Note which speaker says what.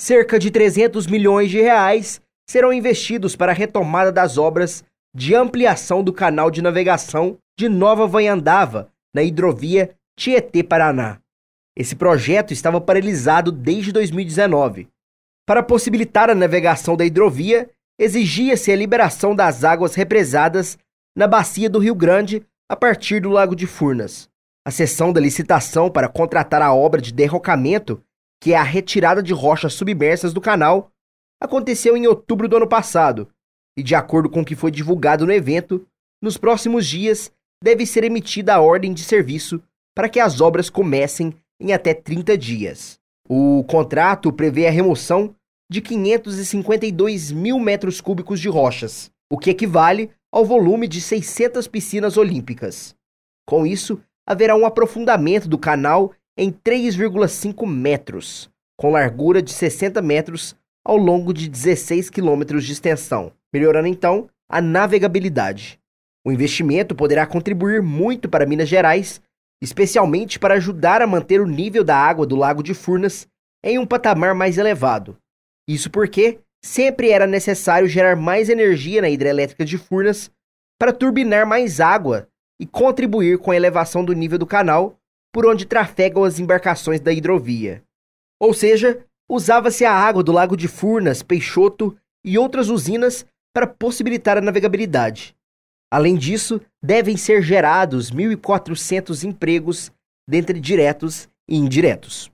Speaker 1: Cerca de 300 milhões de reais serão investidos para a retomada das obras de ampliação do canal de navegação de Nova Vanhandava, na hidrovia Tietê-Paraná. Esse projeto estava paralisado desde 2019. Para possibilitar a navegação da hidrovia, exigia-se a liberação das águas represadas na bacia do Rio Grande a partir do Lago de Furnas. A sessão da licitação para contratar a obra de derrocamento que é a retirada de rochas submersas do canal, aconteceu em outubro do ano passado, e de acordo com o que foi divulgado no evento, nos próximos dias deve ser emitida a ordem de serviço para que as obras comecem em até 30 dias. O contrato prevê a remoção de 552 mil metros cúbicos de rochas, o que equivale ao volume de 600 piscinas olímpicas. Com isso, haverá um aprofundamento do canal em 3,5 metros, com largura de 60 metros ao longo de 16 quilômetros de extensão, melhorando então a navegabilidade. O investimento poderá contribuir muito para Minas Gerais, especialmente para ajudar a manter o nível da água do Lago de Furnas em um patamar mais elevado. Isso porque sempre era necessário gerar mais energia na hidrelétrica de Furnas para turbinar mais água e contribuir com a elevação do nível do canal por onde trafegam as embarcações da hidrovia. Ou seja, usava-se a água do lago de Furnas, Peixoto e outras usinas para possibilitar a navegabilidade. Além disso, devem ser gerados 1.400 empregos, dentre diretos e indiretos.